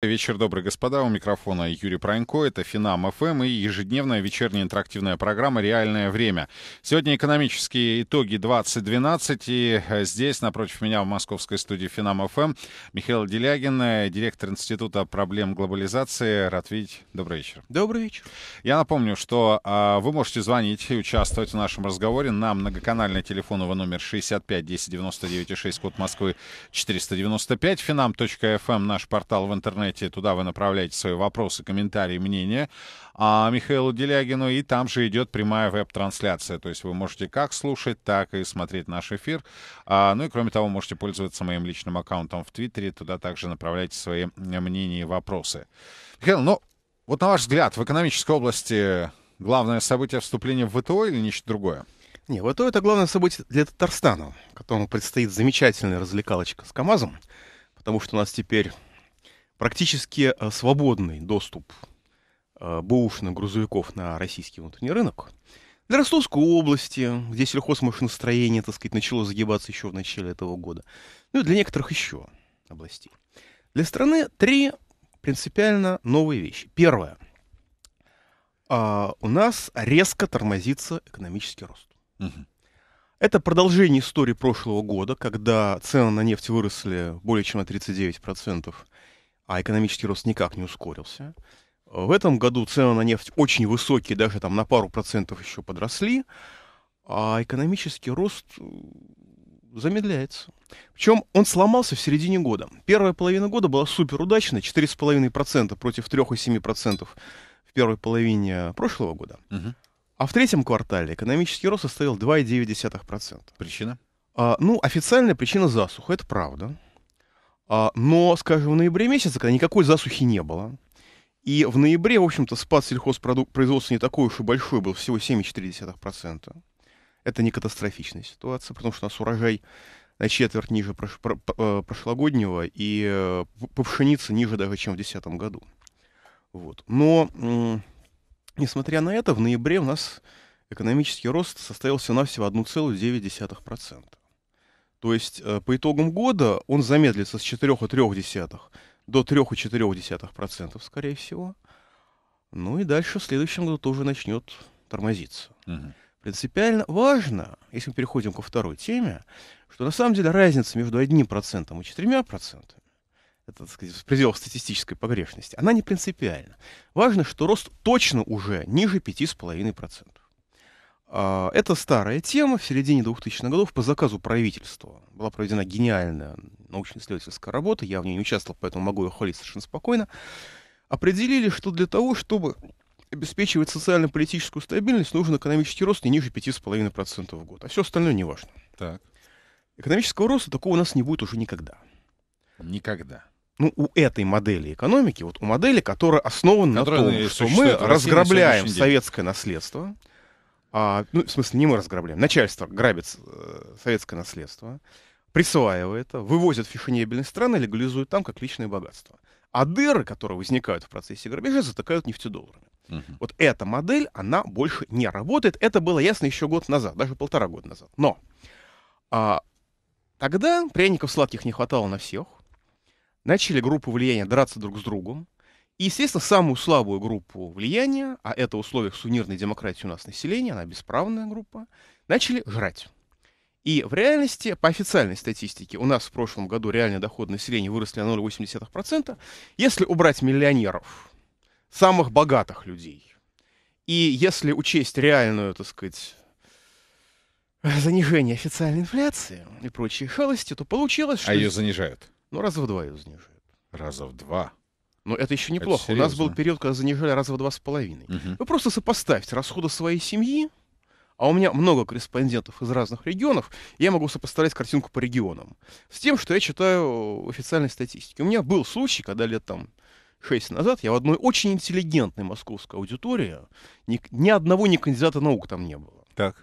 Вечер добрый, господа. У микрофона Юрий Пронько. Это Финам ФМ и ежедневная вечерняя интерактивная программа «Реальное время». Сегодня экономические итоги 2012. И э, здесь, напротив меня, в московской студии Финам ФМ, Михаил Делягин, э, директор Института проблем глобализации. Рад видеть. Добрый вечер. Добрый вечер. Я напомню, что а, вы можете звонить и участвовать в нашем разговоре на многоканальный телефоновый номер 65 10 99 6, код Москвы 495, finam.fm, эм», наш портал в интернете знаете, туда вы направляете свои вопросы, комментарии, мнения а Михаилу Делягину, и там же идет прямая веб-трансляция. То есть вы можете как слушать, так и смотреть наш эфир. А, ну и кроме того, можете пользоваться моим личным аккаунтом в Твиттере, туда также направляйте свои э, мнения и вопросы. Михаил, ну вот на ваш взгляд, в экономической области главное событие вступления в ВТО или нечто другое? Не, ВТО это главное событие для Татарстана, которому предстоит замечательная развлекалочка с КАМАЗом, потому что у нас теперь практически э, свободный доступ э, бэушных грузовиков на российский внутренний рынок. Для Ростовской области, где сельхозмашиностроение, так сказать, начало загибаться еще в начале этого года. Ну и для некоторых еще областей. Для страны три принципиально новые вещи. Первое. А, у нас резко тормозится экономический рост. Угу. Это продолжение истории прошлого года, когда цены на нефть выросли более чем на 39%, а экономический рост никак не ускорился. В этом году цены на нефть очень высокие, даже там на пару процентов еще подросли, а экономический рост э, замедляется. Причем он сломался в середине года. Первая половина года была суперудачной, 4,5% против 3,7% в первой половине прошлого года. А в третьем квартале экономический рост составил 2,9%. Причина? А, ну, официальная причина засуха, это правда. А, но, скажем, в ноябре месяце, когда никакой засухи не было, и в ноябре, в общем-то, спад сельхозпроизводства не такой уж и большой был, всего 7,4%. Это не катастрофичная ситуация, потому что у нас урожай на четверть ниже э, прошлогоднего и э, по пшенице ниже даже, чем в 2010 году. Вот. Но, несмотря на это, в ноябре у нас экономический рост составил состоялся навсего 1,9%. То есть э, по итогам года он замедлится с 4,3 до 3,4%, скорее всего. Ну и дальше в следующем году тоже начнет тормозиться. Угу. Принципиально важно, если мы переходим ко второй теме, что на самом деле разница между 1% и 4%, это, так сказать, в пределах статистической погрешности, она не принципиальна. Важно, что рост точно уже ниже 5,5%. А, это старая тема. В середине 2000-х годов по заказу правительства была проведена гениальная научно-исследовательская работа. Я в ней не участвовал, поэтому могу ее хвалить совершенно спокойно. Определили, что для того, чтобы обеспечивать социально-политическую стабильность, нужен экономический рост не ниже 5,5% в год. А все остальное не важно. Так. Экономического роста такого у нас не будет уже никогда. Никогда ну, у этой модели экономики, вот у модели, которая основана которая на том, что мы разграбляем советское наследство, а, ну, в смысле, не мы разграбляем, начальство грабит э, советское наследство, присваивает это, вывозит в фешенебельные страны, легализует там как личное богатство. А дыры, которые возникают в процессе грабежа, затыкают нефтедолларами. Угу. Вот эта модель, она больше не работает. Это было ясно еще год назад, даже полтора года назад. Но а, тогда пряников сладких не хватало на всех. Начали группы влияния драться друг с другом. И, естественно, самую слабую группу влияния, а это в условиях сунирной демократии у нас население, она бесправная группа, начали жрать. И в реальности, по официальной статистике, у нас в прошлом году реальные доходы населения выросли на 0,8%. Если убрать миллионеров, самых богатых людей, и если учесть реальную, так сказать, занижение официальной инфляции и прочие шалости, то получилось, что... А ее занижают? Ну, раза в два ее занижают. Раза в два? Но это еще неплохо. Это У нас был период, когда занижали раза в два с половиной. Вы просто сопоставьте расходы своей семьи, а у меня много корреспондентов из разных регионов, я могу сопоставлять картинку по регионам. С тем, что я читаю в официальной статистике. У меня был случай, когда лет там шесть назад я в одной очень интеллигентной московской аудитории, ни, ни одного ни кандидата наук там не было. Так.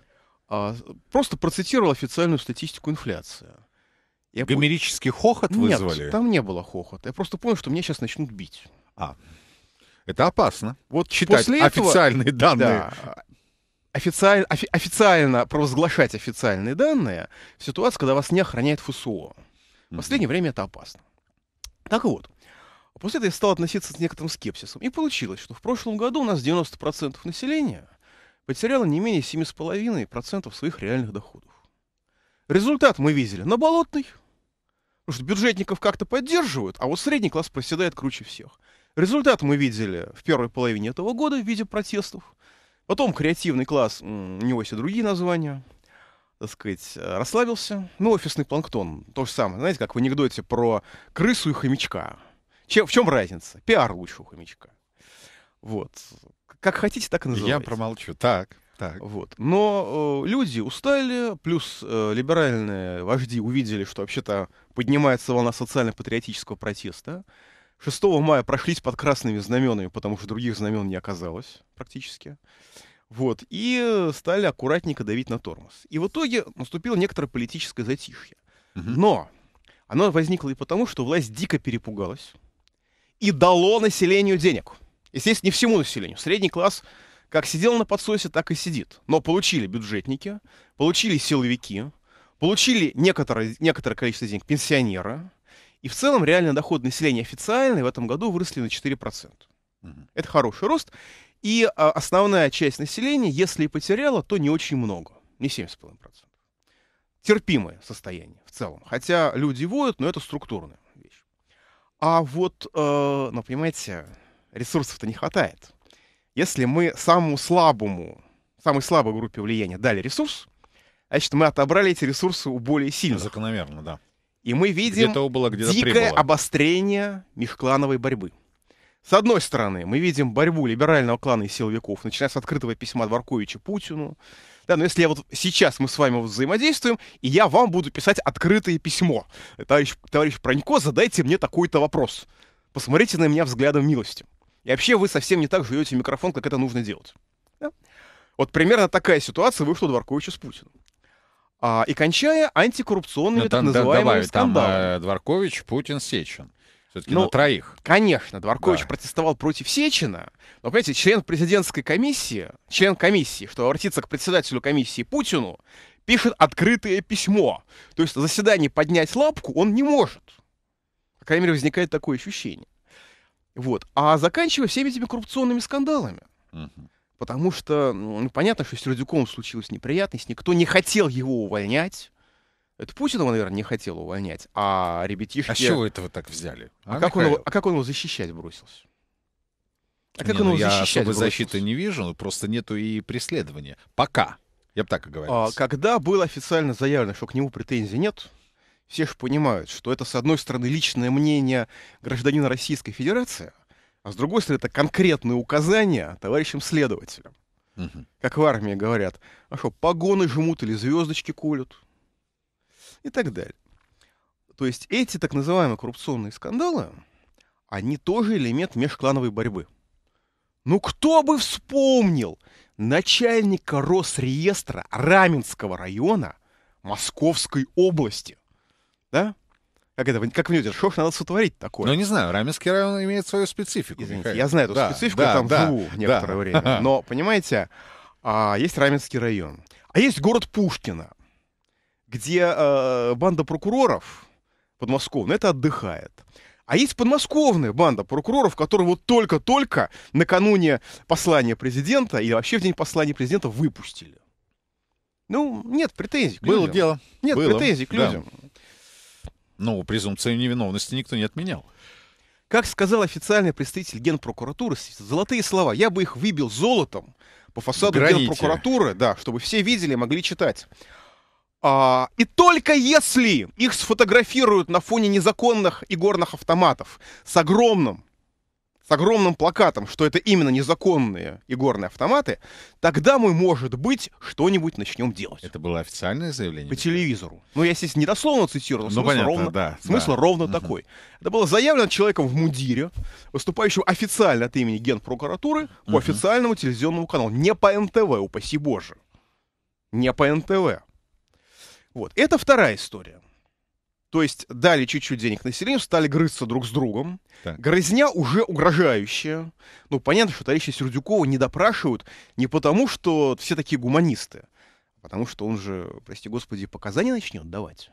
А, просто процитировал официальную статистику инфляции. Я Гомерический пом... хохот Нет, там не было хохота. Я просто понял, что меня сейчас начнут бить. А, это опасно. Вот читать после этого, официальные данные. Да, официально, офи, официально провозглашать официальные данные в ситуации, когда вас не охраняет ФСО. В последнее mm-hmm. время это опасно. Так вот, после этого я стал относиться с некоторым скепсисом. И получилось, что в прошлом году у нас 90% населения потеряло не менее 7,5% своих реальных доходов. Результат мы видели на Болотной, Потому что бюджетников как-то поддерживают, а вот средний класс проседает круче всех. Результат мы видели в первой половине этого года в виде протестов. Потом креативный класс, у него есть и другие названия, так сказать, э, расслабился. Ну, офисный планктон, то же самое. Знаете, как в анекдоте про крысу и хомячка. Чем, в чем разница? Пиар лучше у хомячка. Вот. Как хотите, так и называйте. Я промолчу. Так. Так. Вот. Но э, люди устали, плюс э, либеральные вожди увидели, что вообще-то поднимается волна социально-патриотического протеста. 6 мая прошлись под красными знаменами, потому что других знамен не оказалось практически. Вот. И стали аккуратненько давить на тормоз. И в итоге наступило некоторое политическое затишье. Но оно возникло и потому, что власть дико перепугалась и дало населению денег. Естественно, не всему населению. Средний класс как сидел на подсосе, так и сидит. Но получили бюджетники, получили силовики, получили некоторое, некоторое количество денег пенсионеры. И в целом реально доход населения официальный в этом году выросли на 4%. Угу. Это хороший рост. И а, основная часть населения, если и потеряла, то не очень много. Не 7,5%. Терпимое состояние в целом. Хотя люди воют, но это структурная вещь. А вот, э, ну, понимаете, ресурсов-то не хватает. Если мы самому слабому, самой слабой группе влияния дали ресурс, значит, мы отобрали эти ресурсы у более сильных. Закономерно, да. И мы видим где было, где дикое прибыло. обострение межклановой борьбы. С одной стороны, мы видим борьбу либерального клана и силовиков, начиная с открытого письма Дворковича Путину. Да, но если я вот сейчас мы с вами взаимодействуем, и я вам буду писать открытое письмо. Товарищ, товарищ Пронько, задайте мне такой-то вопрос. Посмотрите на меня взглядом милости. И вообще вы совсем не так жуете микрофон, как это нужно делать. Да? Вот примерно такая ситуация вышла у Дворковича с Путиным. А, и кончая антикоррупционными Но, так да, называемыми скандалами. Там, э, Дворкович, Путин, Сечин. Все-таки ну, на троих. Конечно, Дворкович да. протестовал против Сечина, но, понимаете, член президентской комиссии, член комиссии, что обратиться к председателю комиссии Путину, пишет открытое письмо. То есть на заседании поднять лапку он не может. По крайней мере, возникает такое ощущение. Вот. А заканчивая всеми этими коррупционными скандалами. Угу. Потому что ну, ну понятно, что с Сердюком случилась неприятность, никто не хотел его увольнять. Это Путин его наверное, не хотел увольнять, а ребятишки... А с чего это вы так взяли? А, а, как, он его, а как он его защищать бросился? А как не, он его ну, защищать я защищать особой бросился? защиты не вижу, но просто нету и преследования. Пока. Я бы так и а говорил. А, когда было официально заявлено, что к нему претензий нет, все же понимают, что это, с одной стороны, личное мнение гражданина Российской Федерации, а с другой стороны, это конкретные указания товарищам следователям. Угу. Как в армии говорят, а что, погоны жмут или звездочки колют? И так далее. То есть эти так называемые коррупционные скандалы, они тоже элемент межклановой борьбы. Ну кто бы вспомнил начальника Росреестра Раменского района Московской области? да? Как это, как в Нюдер, что надо сотворить такое? Ну, не знаю, Раменский район имеет свою специфику. Извините, я знаю эту да, специфику, да, я там да, живу да, некоторое да. время. Но, понимаете, а, есть Раменский район, а есть город Пушкина, где а, банда прокуроров подмосковная, ну, это отдыхает. А есть подмосковная банда прокуроров, которые вот только-только накануне послания президента и вообще в день послания президента выпустили. Ну, нет претензий к Было людям. дело. Нет Было. претензий к людям. Ну, презумпцию невиновности никто не отменял. Как сказал официальный представитель генпрокуратуры, золотые слова, я бы их выбил золотом по фасаду Граните. генпрокуратуры, да, чтобы все видели, могли читать. А, и только если их сфотографируют на фоне незаконных игорных автоматов с огромным с огромным плакатом, что это именно незаконные игорные автоматы, тогда мы, может быть, что-нибудь начнем делать. Это было официальное заявление? По телевизору. Ну, я, здесь не дословно цитирую, но ну, смысл понятно, ровно, да, смысл да. ровно угу. такой. Это было заявлено человеком в мундире, выступающим официально от имени Генпрокуратуры по угу. официальному телевизионному каналу. Не по НТВ, упаси боже. Не по НТВ. Вот. Это вторая история. То есть дали чуть-чуть денег населению, стали грызться друг с другом. Так. Грызня уже угрожающая. Ну, понятно, что товарища Сердюкова не допрашивают не потому, что все такие гуманисты, а потому что он же, прости господи, показания начнет давать.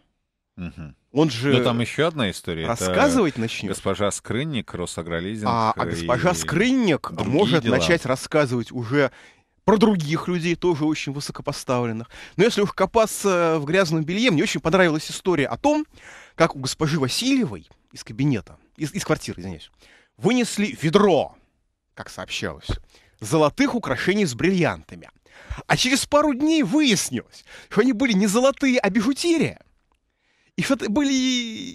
Угу. Он же... Но ну, там еще одна история. Рассказывать Это начнет. Госпожа Скрынник, Росагролизинг. А, а госпожа и... Скрынник может дела. начать рассказывать уже про других людей, тоже очень высокопоставленных. Но если уж копаться в грязном белье, мне очень понравилась история о том, как у госпожи Васильевой из кабинета, из, из квартиры, извиняюсь, вынесли ведро, как сообщалось, золотых украшений с бриллиантами. А через пару дней выяснилось, что они были не золотые, а бижутерия. И что были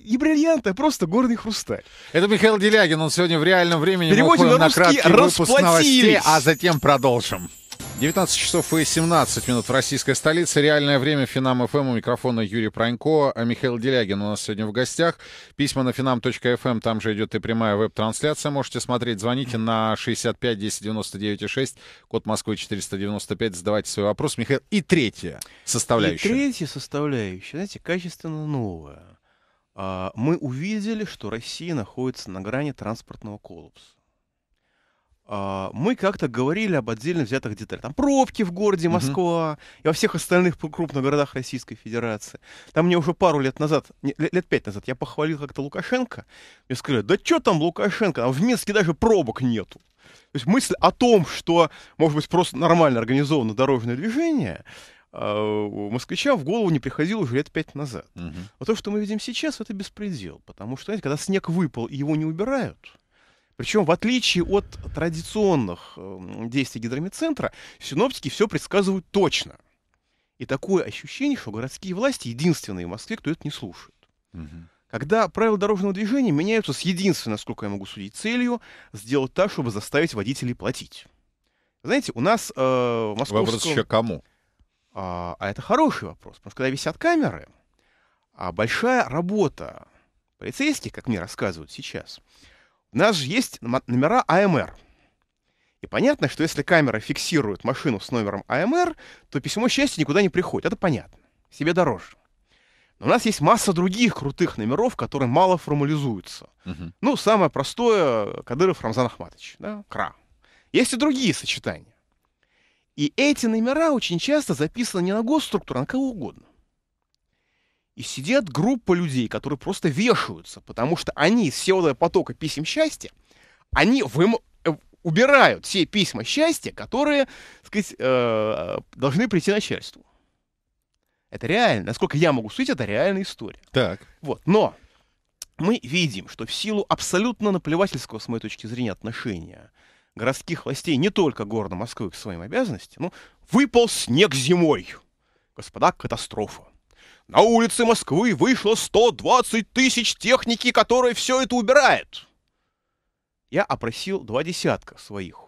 не бриллианты, а просто горный хрусталь. Это Михаил Делягин, он сегодня в реальном времени Переводим на, на русский, краткий выпуск новостей, а затем продолжим. 19 часов и 17 минут в российской столице. Реальное время Финам ФМ. Эм. У микрофона Юрий Пронько. А Михаил Делягин у нас сегодня в гостях. Письма на финам.фм эм, Там же идет и прямая веб-трансляция. Можете смотреть. Звоните на 65 10 99 6. Код Москвы 495. Задавайте свой вопрос. Михаил, и третья составляющая. И третья составляющая. Знаете, качественно новая. Мы увидели, что Россия находится на грани транспортного коллапса. А, мы как-то говорили об отдельно взятых деталях. Там пробки в городе Москва угу. и во всех остальных крупных городах Российской Федерации. Там мне уже пару лет назад, не, лет пять назад, я похвалил как-то Лукашенко. Мне сказали, да что там Лукашенко, там в Минске даже пробок нету. То есть мысль о том, что, может быть, просто нормально организовано дорожное движение, а, москвича в голову не приходило уже лет пять назад. Угу. Вот то, что мы видим сейчас, это беспредел. Потому что, знаете, когда снег выпал и его не убирают, причем, в отличие от традиционных эм, действий гидромедцентра, синоптики все предсказывают точно. И такое ощущение, что городские власти единственные в Москве, кто это не слушает. Когда правила дорожного движения меняются с единственной, насколько я могу судить, целью сделать так, чтобы заставить водителей платить. Знаете, у нас э, в московском... Вопрос еще кому? А, а это хороший вопрос, потому что когда висят камеры, а большая работа полицейских, как мне рассказывают сейчас, у нас же есть номера АМР. И понятно, что если камера фиксирует машину с номером АМР, то письмо счастья никуда не приходит. Это понятно. Себе дороже. Но у нас есть масса других крутых номеров, которые мало формализуются. Угу. Ну, самое простое — Кадыров Рамзан Ахматович, да? КРА. Есть и другие сочетания. И эти номера очень часто записаны не на госструктуру, а на кого угодно. И сидят группа людей, которые просто вешаются, потому что они из всего потока писем счастья, они вым... Э, убирают все письма счастья, которые, так сказать, э, должны прийти начальству. Это реально. Насколько я могу судить, это реальная история. Так. Вот. Но мы видим, что в силу абсолютно наплевательского, с моей точки зрения, отношения городских властей, не только города Москвы, к своим обязанностям, ну, выпал снег зимой. Господа, катастрофа. На улицы Москвы вышло 120 тысяч техники, которая все это убирает. Я опросил два десятка своих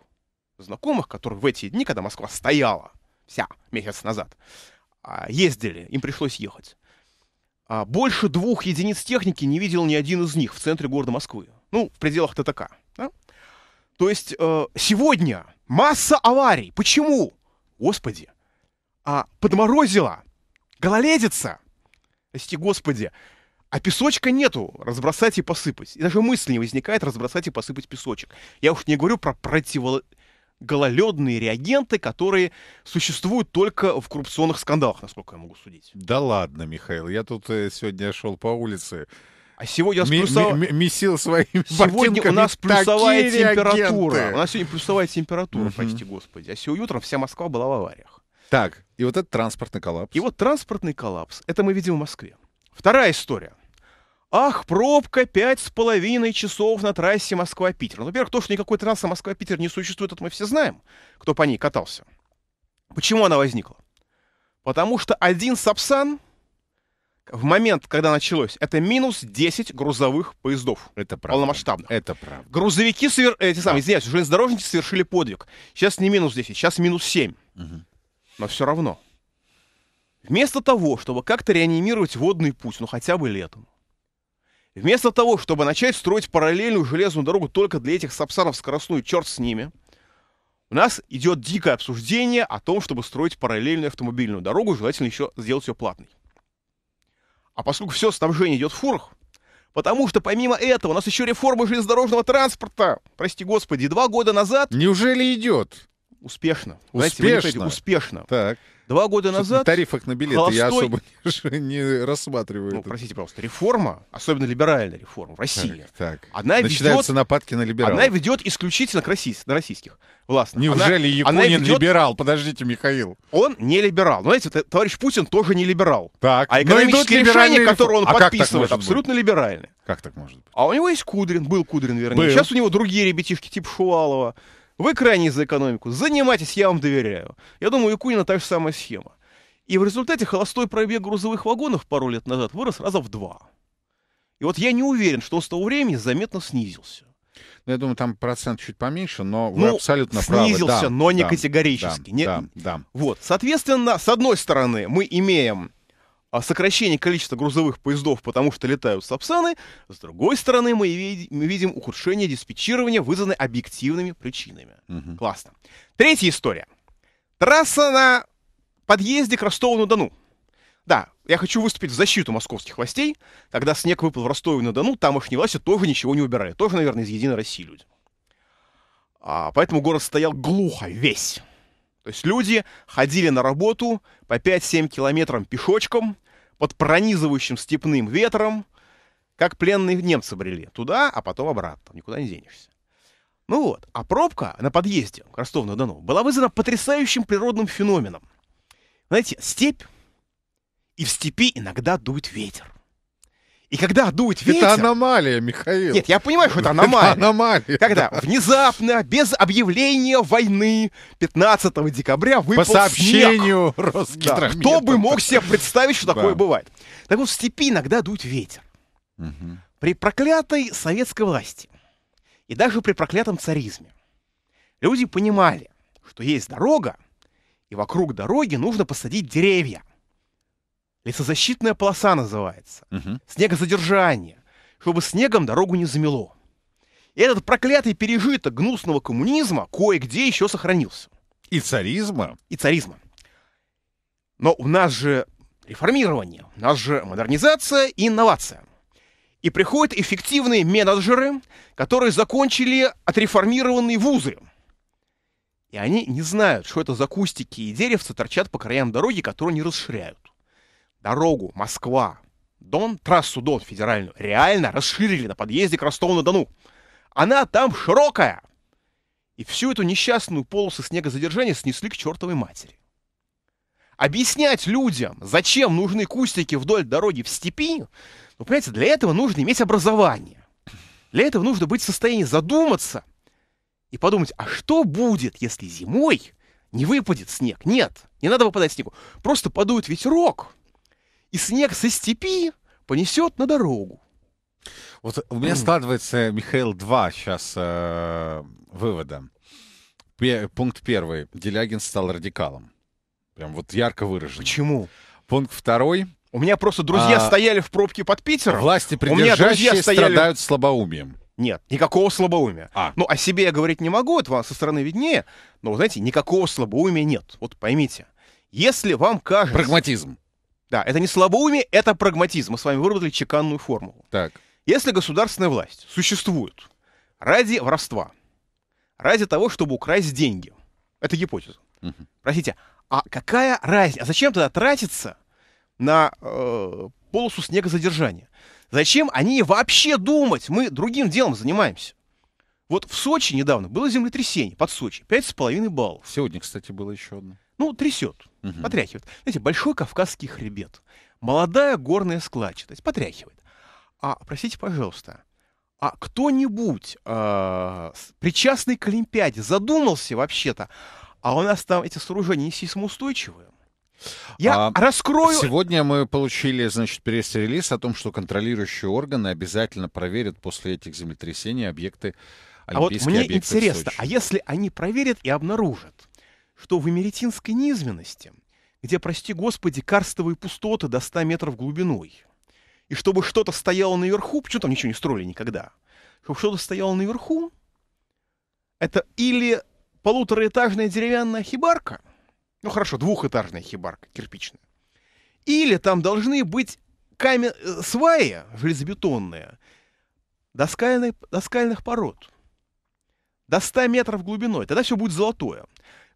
знакомых, которые в эти дни, когда Москва стояла, вся месяц назад, а, ездили, им пришлось ехать. А, больше двух единиц техники не видел ни один из них в центре города Москвы. Ну, в пределах ТТК. Да? То есть э, сегодня масса аварий. Почему? Господи, а подморозило, гололедица. Прости, Господи. А песочка нету, разбросать и посыпать. И даже мысль не возникает разбросать и посыпать песочек. Я уж не говорю про противогололедные реагенты, которые существуют только в коррупционных скандалах, насколько я могу судить. Да ладно, Михаил, я тут э, сегодня шел по улице. А сегодня у нас плюсовая... Месил своими Сегодня у нас плюсовая температура. Реагенты. У нас сегодня плюсовая температура, угу. прости господи. А сегодня утром вся Москва была в авариях. Так, и вот этот транспортный коллапс. И вот транспортный коллапс. Это мы видим в Москве. Вторая история. Ах, пробка, пять с половиной часов на трассе Москва-Питер. Ну, во-первых, то, что никакой трассы Москва-Питер не существует, это мы все знаем, кто по ней катался. Почему она возникла? Потому что один Сапсан в момент, когда началось, это минус 10 грузовых поездов. Это правда. Полномасштабных. Это правда. Грузовики, свер... Э, эти самые, да. извиняюсь, железнодорожники совершили подвиг. Сейчас не минус 10, сейчас минус 7. Угу но все равно. Вместо того, чтобы как-то реанимировать водный путь, ну хотя бы летом, вместо того, чтобы начать строить параллельную железную дорогу только для этих сапсанов скоростную, черт с ними, у нас идет дикое обсуждение о том, чтобы строить параллельную автомобильную дорогу, желательно еще сделать ее платной. А поскольку все снабжение идет в фурах, Потому что помимо этого у нас еще реформа железнодорожного транспорта. Прости господи, два года назад... Неужели идет? Успешно. Успешно. Знаете, успешно. Так. Два года назад... тарифах на билеты холостой... я особо не рассматриваю. Ну, это. простите, пожалуйста, реформа, особенно либеральная реформа в России, так, так. Она начинаются ведет, нападки на либералов. Она ведет исключительно к российс... на российских властных. Неужели она, Якунин она ведет... либерал? Подождите, Михаил. Он не либерал. но знаете, э, товарищ Путин тоже не либерал. Так. А экономические решения, реформ... которые он а подписывает, абсолютно быть? либеральные. Как так может быть? А у него есть Кудрин, был Кудрин, вернее. Был. Сейчас у него другие ребятишки, типа Шувалова. Вы крайне за экономику. Занимайтесь, я вам доверяю. Я думаю, у Якунина та же самая схема. И в результате холостой пробег грузовых вагонов пару лет назад вырос раза в два. И вот я не уверен, что с того времени заметно снизился. Ну, я думаю, там процент чуть поменьше, но вы ну, абсолютно снизился, правы. Снизился, да, но не да, категорически. Да, не... да, да. Вот, соответственно, с одной стороны, мы имеем а сокращение количества грузовых поездов, потому что летают сапсаны, с другой стороны, мы, ви- мы видим ухудшение диспетчирования, вызванное объективными причинами. Угу. Классно. Третья история. Трасса на подъезде к Ростову-на-Дону. Да, я хочу выступить в защиту московских властей. Когда снег выпал в Ростове-на-Дону, тамошние власти тоже ничего не убирали. Тоже, наверное, из «Единой России» люди. А, поэтому город стоял глухо весь. То есть люди ходили на работу по 5-7 километрам пешочком, под пронизывающим степным ветром, как пленные немцы брели. Туда, а потом обратно. Никуда не денешься. Ну вот, а пробка на подъезде к Ростову-на-Дону была вызвана потрясающим природным феноменом. Знаете, степь, и в степи иногда дует ветер. И когда дует ветер... Это аномалия, Михаил. Нет, я понимаю, что это аномалия. Это аномалия. Когда внезапно, без объявления войны, 15 декабря выпал По сообщению снег. Да. Кто бы мог себе представить, что такое бывает? Так вот, в степи иногда дует ветер. Угу. При проклятой советской власти и даже при проклятом царизме люди понимали, что есть дорога, и вокруг дороги нужно посадить деревья. Лесозащитная полоса называется. Угу. Снегозадержание. Чтобы снегом дорогу не замело. И этот проклятый пережиток гнусного коммунизма кое-где еще сохранился. И царизма. И царизма. Но у нас же реформирование, у нас же модернизация и инновация. И приходят эффективные менеджеры, которые закончили отреформированные вузы. И они не знают, что это за кустики и деревца торчат по краям дороги, которые не расширяют дорогу Москва, Дон, трассу Дон федеральную, реально расширили на подъезде к Ростову-на-Дону. Она там широкая. И всю эту несчастную полосу снегозадержания снесли к чертовой матери. Объяснять людям, зачем нужны кустики вдоль дороги в степи, ну, понимаете, для этого нужно иметь образование. Для этого нужно быть в состоянии задуматься и подумать, а что будет, если зимой не выпадет снег? Нет, не надо выпадать снегу. Просто подует ветерок, и снег со степи понесет на дорогу. Вот у меня складывается, Михаил, два сейчас э, вывода. Пе- пункт первый. Делягин стал радикалом. Прям вот ярко выражен. Почему? Пункт второй. У меня просто друзья а, стояли в пробке под Питером. Власти придержащие стояли... страдают слабоумием. Нет, никакого слабоумия. А. Ну, о себе я говорить не могу, это вам со стороны виднее. Но, знаете, никакого слабоумия нет. Вот поймите. Если вам кажется... Прагматизм. Да, это не слабоумие, это прагматизм. Мы с вами выработали чеканную формулу. Так. Если государственная власть существует ради воровства, ради того, чтобы украсть деньги, это гипотеза. Угу. Простите, а какая разница? А зачем тогда тратиться на э, полосу снегозадержания? Зачем они вообще думать? Мы другим делом занимаемся. Вот в Сочи недавно было землетрясение под Сочи. 5,5 баллов. Сегодня, кстати, было еще одно ну, трясет, угу. потряхивает. Знаете, большой кавказский хребет, молодая горная складчатость, потряхивает. А, простите, пожалуйста, а кто-нибудь, э, причастный к Олимпиаде, задумался вообще-то, а у нас там эти сооружения не сейсмоустойчивые? Я а раскрою... Сегодня мы получили, значит, пресс-релиз о том, что контролирующие органы обязательно проверят после этих землетрясений объекты а вот мне интересно, а если они проверят и обнаружат, что в эмеретинской низменности, где, прости господи, карстовые пустоты до 100 метров глубиной, и чтобы что-то стояло наверху, почему там ничего не строили никогда, чтобы что-то стояло наверху, это или полутораэтажная деревянная хибарка, ну хорошо, двухэтажная хибарка, кирпичная, или там должны быть камен... Э, сваи железобетонные, до скальных пород, до 100 метров глубиной, тогда все будет золотое.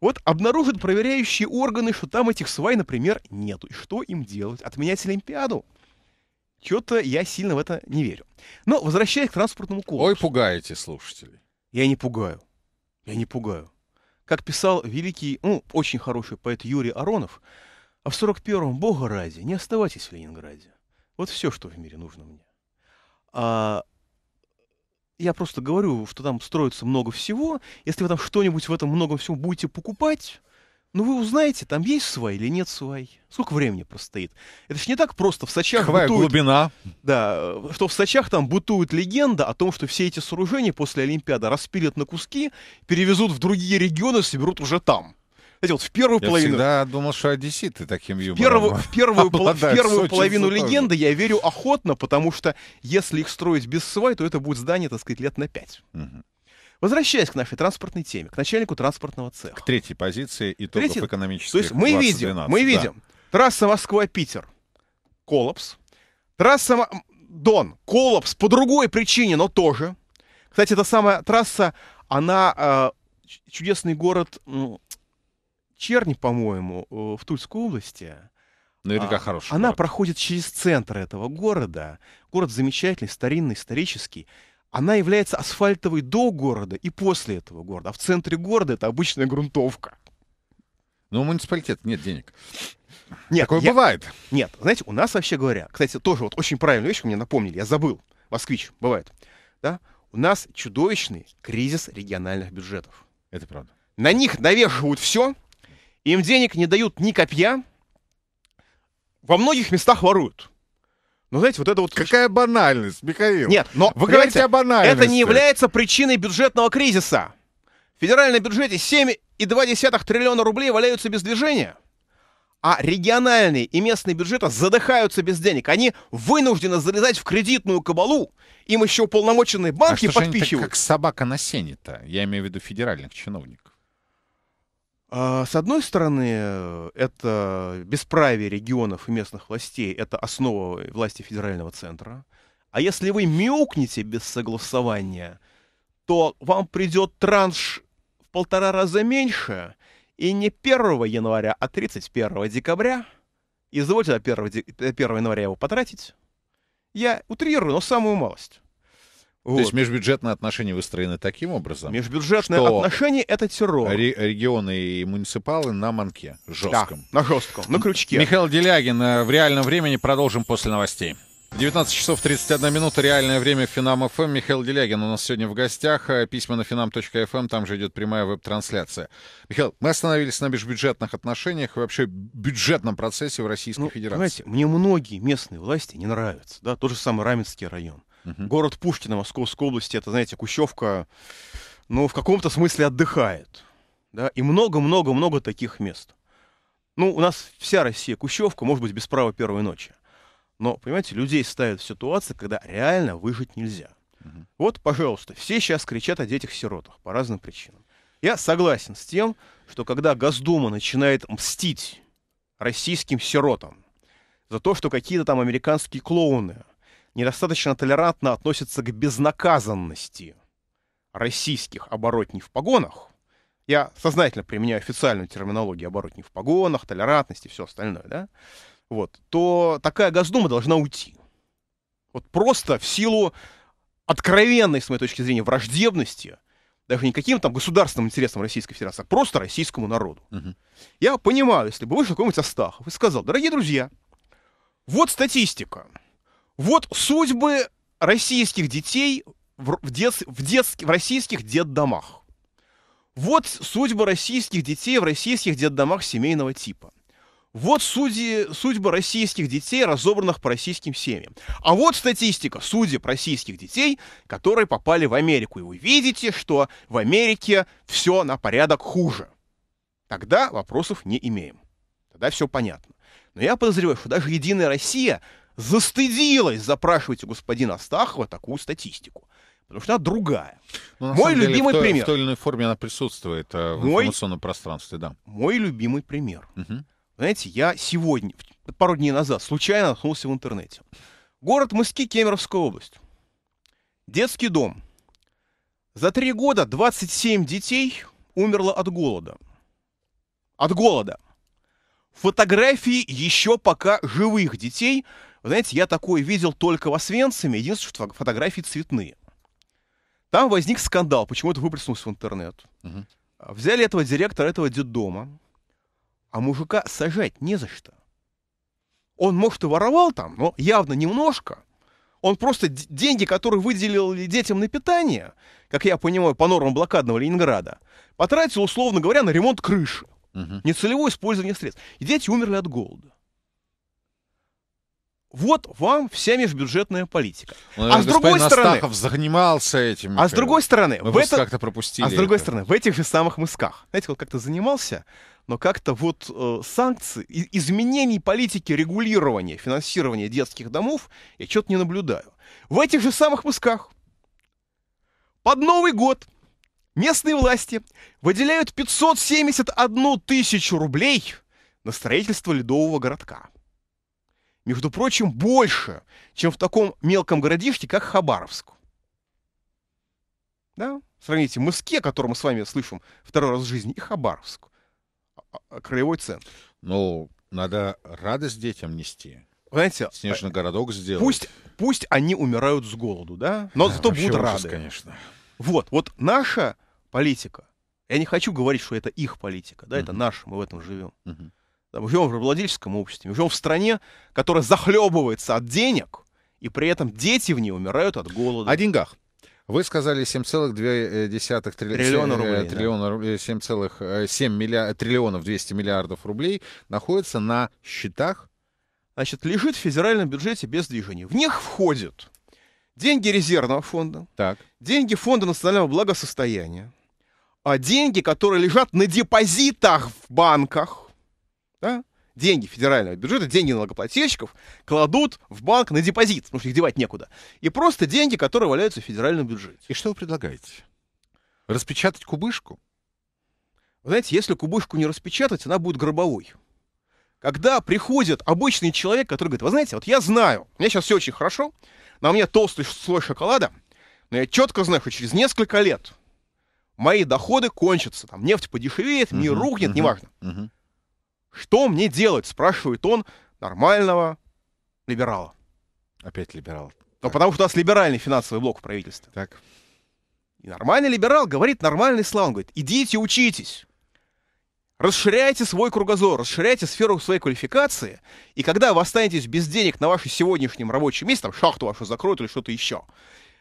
Вот обнаружат проверяющие органы, что там этих свай, например, нету. И что им делать? Отменять Олимпиаду? Что-то я сильно в это не верю. Но возвращаясь к транспортному конкурсу. Ой, пугаете слушатели. Я не пугаю. Я не пугаю. Как писал великий, ну, очень хороший поэт Юрий Аронов, а в 41-м, бога ради, не оставайтесь в Ленинграде. Вот все, что в мире нужно мне. А я просто говорю, что там строится много всего. Если вы там что-нибудь в этом много всего будете покупать, ну вы узнаете, там есть свой или нет свой. Сколько времени простоит? Это же не так просто. В сочах Какая бытует, глубина. Да, что в сочах там бутует легенда о том, что все эти сооружения после Олимпиады распилят на куски, перевезут в другие регионы, соберут уже там знаете, вот в первую я половину... Я всегда думал, что одесситы таким юмором в первую, в первую, пол, в первую половину легенды я верю охотно, потому что если их строить без свай, то это будет здание, так сказать, лет на пять. Угу. Возвращаясь к нашей транспортной теме, к начальнику транспортного цеха. К третьей позиции итогов Третий... экономических То есть мы 2012, видим, мы да. видим трасса Москва-Питер, коллапс. Трасса Дон, коллапс по другой причине, но тоже. Кстати, эта самая трасса, она э, чудесный город Черни, по-моему, э, в Тульской области. Наверняка ну, а, хорошая. Она город. проходит через центр этого города. Город замечательный, старинный, исторический. Она является асфальтовой до города и после этого города. А в центре города это обычная грунтовка. Но у муниципалитета нет денег. Нет, Такое я... бывает. Нет, знаете, у нас вообще говоря, кстати, тоже вот очень правильную вещь мне напомнили, я забыл. Москвич, бывает. Да? У нас чудовищный кризис региональных бюджетов. Это правда. На них навешивают все, им денег не дают ни копья, во многих местах воруют. Ну, знаете, вот это вот... Какая банальность, Михаил. Нет, но, Вы говорите о банальности. Это не является причиной бюджетного кризиса. В федеральном бюджете 7,2 триллиона рублей валяются без движения. А региональные и местные бюджеты задыхаются без денег. Они вынуждены залезать в кредитную кабалу. Им еще уполномоченные а банки а что подпихивают. Же они так, как собака на сене-то? Я имею в виду федеральных чиновников. А, с одной стороны, э, это бесправие регионов и местных властей, это основа власти федерального центра. А если вы мяукнете без согласования, то вам придет транш в полтора раза меньше, и не 1 января, а 31 декабря. Извольте до 1, 1 января его потратить. Я утрирую, но самую малость. Вот. То есть межбюджетные отношения выстроены таким образом. Межбюджетные что отношения это террор. Ре- регионы и муниципалы на манке. Жестком. Да, на жестком, на крючке. Михаил Делягин э, в реальном времени продолжим после новостей. 19 часов 31 минута, реальное время Финам ФМ. Михаил Делягин у нас сегодня в гостях. Э, письма на финам.фм, эм, там же идет прямая веб-трансляция. Михаил, мы остановились на межбюджетных отношениях и вообще бюджетном процессе в Российской ну, Федерации. Понимаете, мне многие местные власти не нравятся. Да? Тот же самый Раменский район. Угу. Город Пушкина Московской области, это, знаете, Кущевка, ну, в каком-то смысле отдыхает. Да? И много-много-много таких мест. Ну, у нас вся Россия Кущевка, может быть, без права первой ночи. Но, понимаете, людей ставят в ситуации, когда реально выжить нельзя. Угу. Вот, пожалуйста, все сейчас кричат о детях-сиротах по разным причинам. Я согласен с тем, что когда Госдума начинает мстить российским сиротам за то, что какие-то там американские клоуны недостаточно толерантно относится к безнаказанности российских оборотней в погонах. Я сознательно применяю официальную терминологию оборотней в погонах, толерантности и все остальное, да? Вот, то такая Госдума должна уйти. Вот просто в силу откровенной, с моей точки зрения, враждебности, даже не каким там государственным интересам Российской Федерации, а просто российскому народу. Угу. Я понимаю, если бы вышел какой-нибудь Астахов и сказал, дорогие друзья, вот статистика – вот судьбы российских детей в, дет, в, дет, в российских детдомах. Вот судьба российских детей в российских детдомах семейного типа. Вот судьи, судьба российских детей, разобранных по российским семьям. А вот статистика судеб российских детей, которые попали в Америку. И вы видите, что в Америке все на порядок хуже. Тогда вопросов не имеем. Тогда все понятно. Но я подозреваю, что даже «Единая Россия» застыдилась запрашивать у господина Астахова такую статистику. Потому что она другая. Ну, мой любимый в той, пример. В той или иной форме она присутствует э, в мой, информационном пространстве, да. Мой любимый пример. Угу. Знаете, я сегодня, пару дней назад, случайно наткнулся в интернете. Город Мыски, Кемеровская область. Детский дом. За три года 27 детей умерло от голода. От голода. Фотографии еще пока живых детей – вы знаете, я такое видел только в Освенциме, единственное, что фотографии цветные. Там возник скандал, почему это выплеснулось в интернет. Угу. Взяли этого директора этого детдома, а мужика сажать не за что. Он, может, и воровал там, но явно немножко. Он просто деньги, которые выделили детям на питание, как я понимаю, по нормам блокадного Ленинграда, потратил, условно говоря, на ремонт крыши. Угу. Нецелевое использование средств. И дети умерли от голода. Вот вам вся межбюджетная политика. Но, ну, а с другой стороны, занимался этим. А с другой стороны, в это... как-то пропустили. А с другой это. стороны, в этих же самых мысках, знаете, вот как-то занимался, но как-то вот э, санкций, изменений политики регулирования финансирования детских домов я что-то не наблюдаю. В этих же самых мысках под Новый год местные власти выделяют 571 тысячу рублей на строительство ледового городка между прочим, больше, чем в таком мелком городишке, как Хабаровск. Да? Сравните Мыске, которую мы с вами слышим второй раз в жизни, и Хабаровск, а, а, краевой центр. Ну, надо радость детям нести. Знаете, а, Снежный городок сделать. Пусть, пусть они умирают с голоду, да? Но да, зато будут ужас, рады. конечно. Вот, вот наша политика. Я не хочу говорить, что это их политика, да, угу. это наша, мы в этом живем. Угу. Мы живем в рабовладельческом обществе, мы живем в стране, которая захлебывается от денег, и при этом дети в ней умирают от голода. О деньгах. Вы сказали 7,2 э, трилли... триллиона э, рублей. Триллиона, да. рублей э, 7,7 миллиар... триллионов 200 миллиардов рублей находится на счетах. Значит, лежит в федеральном бюджете без движения. В них входят деньги резервного фонда, так. деньги фонда национального благосостояния, а деньги, которые лежат на депозитах в банках, да, деньги федерального бюджета, деньги налогоплательщиков кладут в банк на депозит, потому что их девать некуда. И просто деньги, которые валяются в федеральном бюджете. И что вы предлагаете? Распечатать кубышку? Вы знаете, если кубышку не распечатать, она будет гробовой. Когда приходит обычный человек, который говорит, вы знаете, вот я знаю, у меня сейчас все очень хорошо, на мне толстый слой шоколада, но я четко знаю, что через несколько лет мои доходы кончатся, там нефть подешевеет, мир uh-huh, рухнет, uh-huh, неважно. Uh-huh. Что мне делать, спрашивает он нормального либерала. Опять либерал. Ну, потому что у нас либеральный финансовый блок в правительстве. Так. И нормальный либерал говорит нормальный слова. Он говорит, идите учитесь. Расширяйте свой кругозор, расширяйте сферу своей квалификации, и когда вы останетесь без денег на вашем сегодняшнем рабочем месте, там шахту вашу закроют или что-то еще,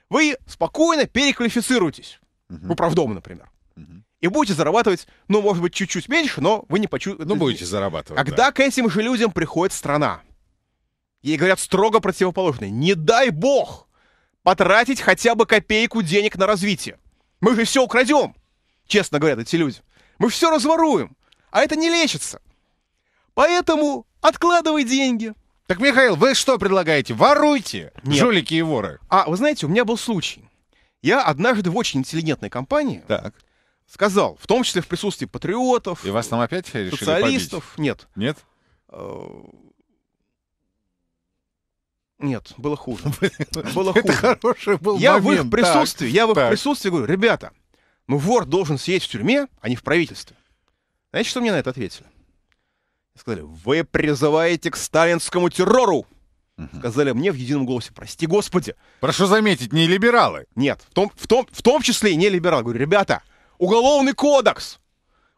вы спокойно переквалифицируетесь. Угу. Ну, правдом, например. Угу и будете зарабатывать, ну, может быть, чуть-чуть меньше, но вы не почувствуете... Ну, будете зарабатывать, Когда да. к этим же людям приходит страна, ей говорят строго противоположное. Не дай бог потратить хотя бы копейку денег на развитие. Мы же все украдем, честно говорят эти люди. Мы все разворуем, а это не лечится. Поэтому откладывай деньги. Так, Михаил, вы что предлагаете? Воруйте, Нет. жулики и воры. А, вы знаете, у меня был случай. Я однажды в очень интеллигентной компании так сказал, в том числе в присутствии патриотов. И вас там опять решили Социалистов. Побить? Нет. Нет? Э, нет, было хуже. Было хуже. Это хороший был я момент. В их присутствии, так, я в их так. присутствии говорю, ребята, ну вор должен сидеть в тюрьме, а не в правительстве. Знаете, что мне на это ответили? Сказали, вы призываете к сталинскому террору. Угу. Сказали мне в едином голосе, прости господи. Прошу заметить, не либералы. Нет, в том, в том, в том числе и не либералы. Говорю, ребята, Уголовный кодекс.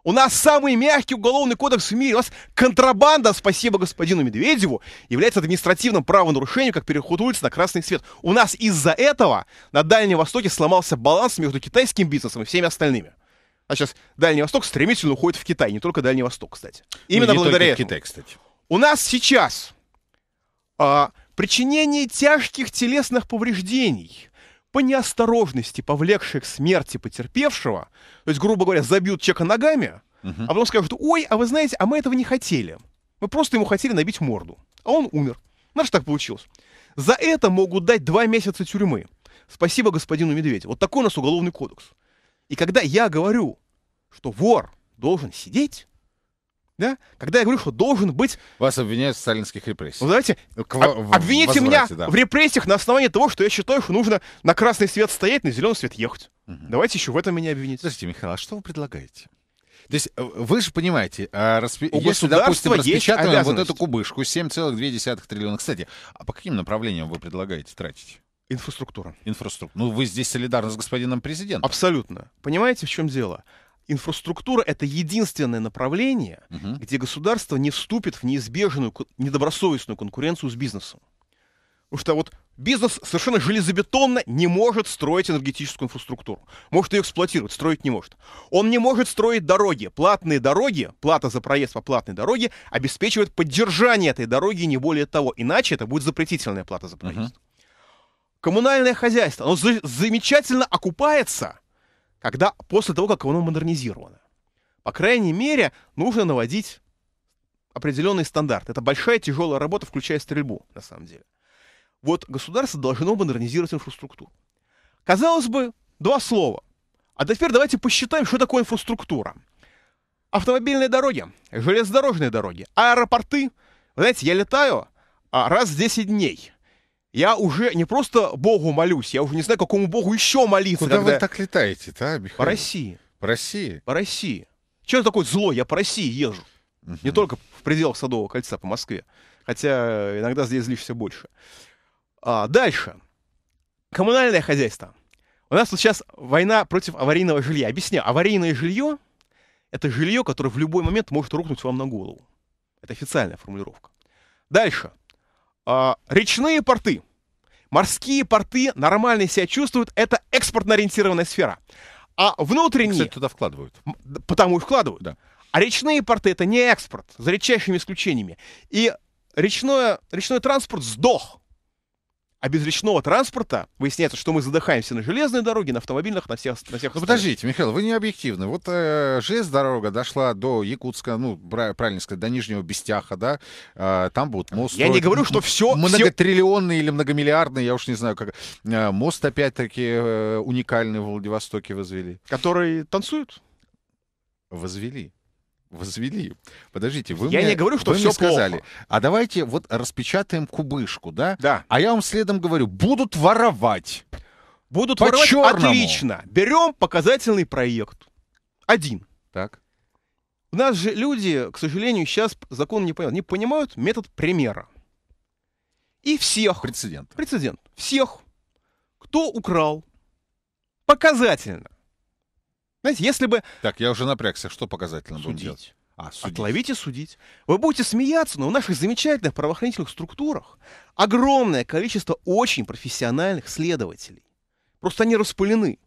У нас самый мягкий уголовный кодекс в мире. У нас контрабанда, спасибо господину Медведеву, является административным правонарушением, как переход улицы на красный свет. У нас из-за этого на Дальнем Востоке сломался баланс между китайским бизнесом и всеми остальными. А сейчас Дальний Восток стремительно уходит в Китай. Не только Дальний Восток, кстати. Ну, Именно не благодаря только этому. Китай, кстати. У нас сейчас а, причинение тяжких телесных повреждений по неосторожности, повлекшей к смерти потерпевшего, то есть, грубо говоря, забьют человека ногами, угу. а потом скажут, ой, а вы знаете, а мы этого не хотели. Мы просто ему хотели набить морду. А он умер. Наш так получилось. За это могут дать два месяца тюрьмы. Спасибо господину Медведеву. Вот такой у нас уголовный кодекс. И когда я говорю, что вор должен сидеть, да? Когда я говорю, что должен быть... Вас обвиняют в сталинских репрессиях. Ну, давайте, ну, К... об, а, обвините меня да. в репрессиях на основании того, что я считаю, что нужно на красный свет стоять, на зеленый свет ехать. Угу. Давайте еще в этом меня обвините. Подождите, Михаил, а что вы предлагаете? То есть э, вы же понимаете, а распи... У если, допустим, распечатаем вот эту кубышку 7,2 триллиона. Кстати, а по каким направлениям вы предлагаете тратить? Инфраструктура. Инфраструктура. Ну, вы здесь солидарны с господином президентом. Абсолютно. Понимаете, в чем дело? инфраструктура — это единственное направление, угу. где государство не вступит в неизбежную недобросовестную конкуренцию с бизнесом. Потому что вот бизнес совершенно железобетонно не может строить энергетическую инфраструктуру. Может ее эксплуатировать, строить не может. Он не может строить дороги. Платные дороги, плата за проезд по платной дороге обеспечивает поддержание этой дороги, не более того. Иначе это будет запретительная плата за проезд. Угу. Коммунальное хозяйство, оно за- замечательно окупается — когда, после того, как оно модернизировано. По крайней мере, нужно наводить определенный стандарт. Это большая тяжелая работа, включая стрельбу, на самом деле. Вот государство должно модернизировать инфраструктуру. Казалось бы, два слова. А теперь давайте посчитаем, что такое инфраструктура. Автомобильные дороги, железнодорожные дороги, аэропорты. Вы знаете, я летаю а, раз в 10 дней – я уже не просто Богу молюсь, я уже не знаю, какому Богу еще молиться. Куда когда... вы так летаете да? Михаил? По России. По России? По России. Чего я такой злой? Я по России езжу. Угу. Не только в пределах Садового кольца по Москве. Хотя иногда здесь злишься больше. А, дальше. Коммунальное хозяйство. У нас тут сейчас война против аварийного жилья. Объясняю. Аварийное жилье — это жилье, которое в любой момент может рухнуть вам на голову. Это официальная формулировка. Дальше — а, речные порты. Морские порты нормально себя чувствуют, это экспортно-ориентированная сфера. А внутренние... Кстати, туда вкладывают. Потому и вкладывают. Да. А речные порты — это не экспорт, за редчайшими исключениями. И речное, речной транспорт сдох а без речного транспорта выясняется, что мы задыхаемся на железной дороге, на автомобильных, на всех, на всех ну, Подождите, Михаил, вы не объективны. Вот э, железная дорога дошла до Якутска, ну, правильно сказать, до Нижнего Бестяха, да? Э, там будет мост. Я не говорю, что все... Многотриллионный все... или многомиллиардный, я уж не знаю, как. Э, мост, опять-таки, э, уникальный в Владивостоке возвели. Который танцуют? Возвели возвели. Подождите, вы я мне, не говорю, что вы все мне сказали. Плохо. А давайте вот распечатаем кубышку, да? Да. А я вам следом говорю, будут воровать. Будут По воровать. Черному. Отлично. Берем показательный проект. Один. Так. У нас же люди, к сожалению, сейчас закон не понимают. Не понимают метод примера. И всех. Прецедент. Прецедент. Всех, кто украл показательно знаете, если бы... Так, я уже напрягся. Что показательно будет делать? А, судить. Отловить и судить. Вы будете смеяться, но в наших замечательных правоохранительных структурах огромное количество очень профессиональных следователей. Просто они распылены.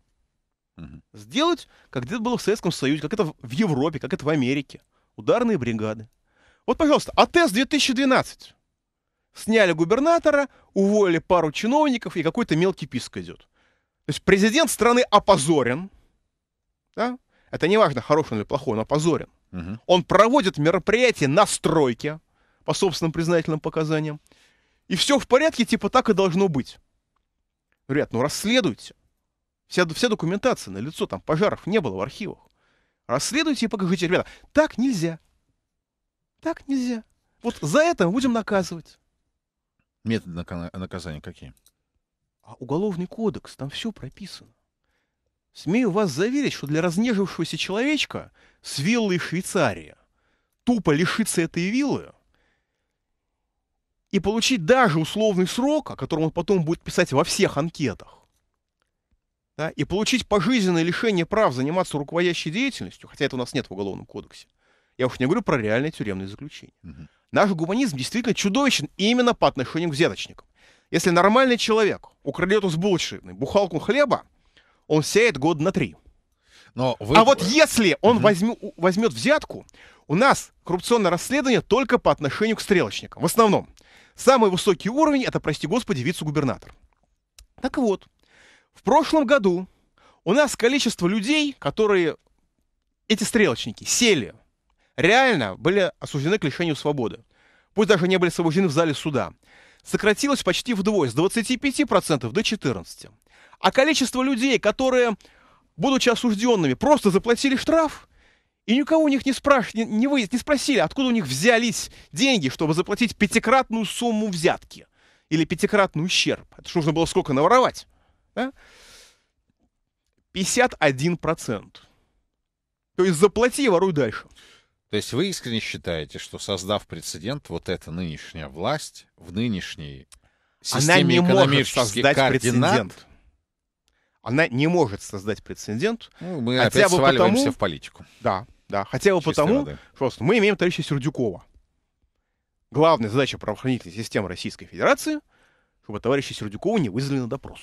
Угу. Сделать, как это было в Советском Союзе, как это в Европе, как это в Америке. Ударные бригады. Вот, пожалуйста, АТС-2012. Сняли губернатора, уволили пару чиновников, и какой-то мелкий писк идет. То есть президент страны опозорен, да, это не важно, хороший он или плохой, он опозорен. Угу. Он проводит мероприятие на стройке, по собственным признательным показаниям, и все в порядке, типа так и должно быть. Ребят, ну расследуйте. Вся, вся документация на лицо, там пожаров не было в архивах. Расследуйте и покажите, ребята, так нельзя. Так нельзя. Вот за это мы будем наказывать. Методы наказания какие? А уголовный кодекс, там все прописано. Смею вас заверить, что для разнежившегося человечка с виллой Швейцария тупо лишиться этой виллы и получить даже условный срок, о котором он потом будет писать во всех анкетах, да, и получить пожизненное лишение прав заниматься руководящей деятельностью, хотя это у нас нет в Уголовном кодексе, я уж не говорю про реальное тюремное заключение. Угу. Наш гуманизм действительно чудовищен именно по отношению к взяточникам. Если нормальный человек украдет у сбулочной бухалку хлеба, он сеет год на три. Но вы... А вот если он угу. возьмет, возьмет взятку, у нас коррупционное расследование только по отношению к стрелочникам. В основном. Самый высокий уровень это, прости господи, вице-губернатор. Так вот, в прошлом году у нас количество людей, которые эти стрелочники сели, реально были осуждены к лишению свободы. Пусть даже не были освобождены в зале суда. Сократилось почти вдвое, с 25% до 14% а количество людей, которые, будучи осужденными, просто заплатили штраф, и никого у них не, спраш... не, не, вы... не спросили, откуда у них взялись деньги, чтобы заплатить пятикратную сумму взятки или пятикратный ущерб. Это же нужно было сколько наворовать? Да? 51%. То есть заплати воруй дальше. То есть вы искренне считаете, что создав прецедент, вот эта нынешняя власть в нынешней системе Она не экономических может создать координат прецедент она не может создать прецедент. Ну, мы хотя опять бы сваливаемся потому, в политику. Да, да. Хотя бы потому, воды. просто мы имеем товарища Сердюкова. Главная задача правоохранительной системы Российской Федерации, чтобы товарища Сердюкова не вызвали на допрос.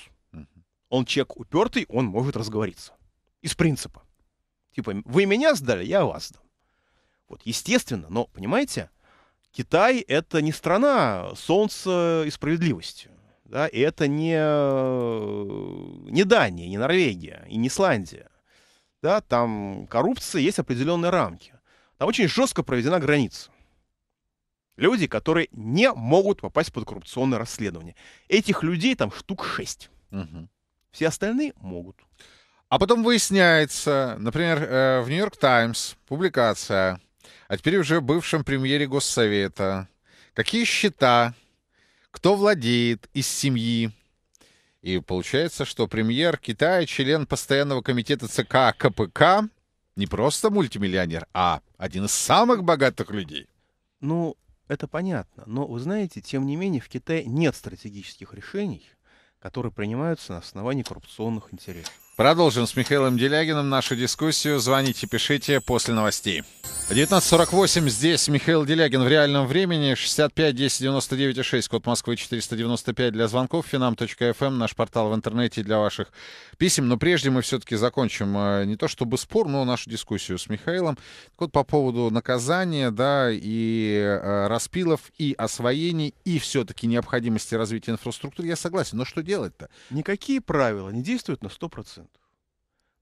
Он человек упертый, он может разговориться. Из принципа. Типа, вы меня сдали, я вас сдам. Вот, естественно, но, понимаете, Китай — это не страна солнца и справедливости. Да? И это не, э, не Дания, не Норвегия и не Исландия. Да? Там коррупция, есть определенные рамки. Там очень жестко проведена граница. Люди, которые не могут попасть под коррупционное расследование. Этих людей там штук шесть. Угу. Все остальные могут. А потом выясняется, например, э, в Нью-Йорк Таймс публикация, а теперь уже бывшем премьере Госсовета, какие счета кто владеет из семьи. И получается, что премьер Китая, член постоянного комитета ЦК КПК, не просто мультимиллионер, а один из самых богатых людей. Ну, это понятно. Но вы знаете, тем не менее, в Китае нет стратегических решений, которые принимаются на основании коррупционных интересов. Продолжим с Михаилом Делягином нашу дискуссию. Звоните, пишите после новостей. 19.48. Здесь Михаил Делягин в реальном времени. 65 10 99 6. Код Москвы 495 для звонков. Финам.фм. Эм. Наш портал в интернете для ваших писем. Но прежде мы все-таки закончим э, не то чтобы спор, но нашу дискуссию с Михаилом. Так вот по поводу наказания, да, и э, распилов, и освоений, и все-таки необходимости развития инфраструктуры. Я согласен. Но что делать-то? Никакие правила не действуют на 100%